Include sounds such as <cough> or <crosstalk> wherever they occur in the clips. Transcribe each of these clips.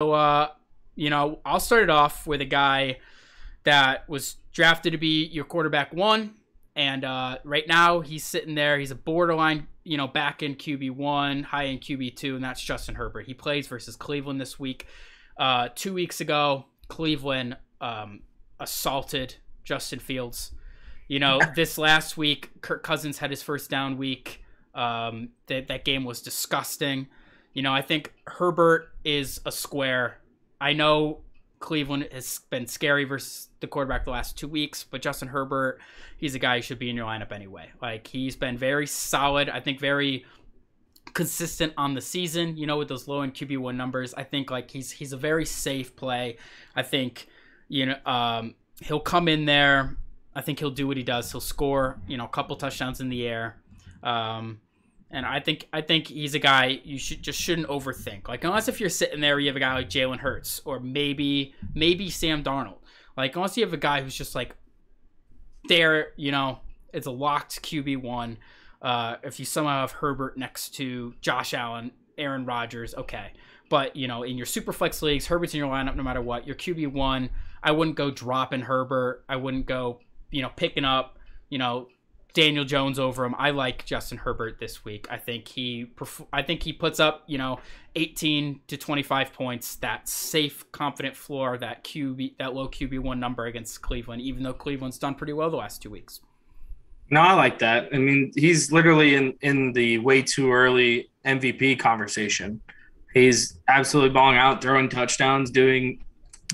So, uh, you know, I'll start it off with a guy that was drafted to be your quarterback one, and uh, right now he's sitting there. He's a borderline, you know, back in QB one, high in QB two, and that's Justin Herbert. He plays versus Cleveland this week. Uh, two weeks ago, Cleveland um, assaulted Justin Fields. You know, <laughs> this last week, Kirk Cousins had his first down week. Um, that that game was disgusting. You know, I think Herbert is a square. I know Cleveland has been scary versus the quarterback the last two weeks, but Justin Herbert, he's a guy who should be in your lineup anyway. Like he's been very solid, I think very consistent on the season, you know, with those low end QB one numbers. I think like he's he's a very safe play. I think, you know, um, he'll come in there. I think he'll do what he does. He'll score, you know, a couple touchdowns in the air. Um, and I think I think he's a guy you should just shouldn't overthink. Like unless if you're sitting there, you have a guy like Jalen Hurts or maybe maybe Sam Darnold. Like unless you have a guy who's just like there, you know, it's a locked QB one. Uh, if you somehow have Herbert next to Josh Allen, Aaron Rodgers, okay. But you know, in your super flex leagues, Herbert's in your lineup no matter what. Your QB one, I wouldn't go dropping Herbert. I wouldn't go, you know, picking up, you know, Daniel Jones over him. I like Justin Herbert this week. I think he I think he puts up, you know, 18 to 25 points, that safe confident floor, that QB that low QB1 number against Cleveland, even though Cleveland's done pretty well the last 2 weeks. No, I like that. I mean, he's literally in in the way too early MVP conversation. He's absolutely balling out, throwing touchdowns, doing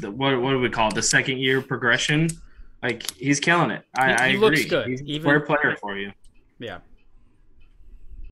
the, what what do we call it? The second year progression. Like he's killing it. I, he, he I agree. looks good. He's Even, a player for you. Yeah.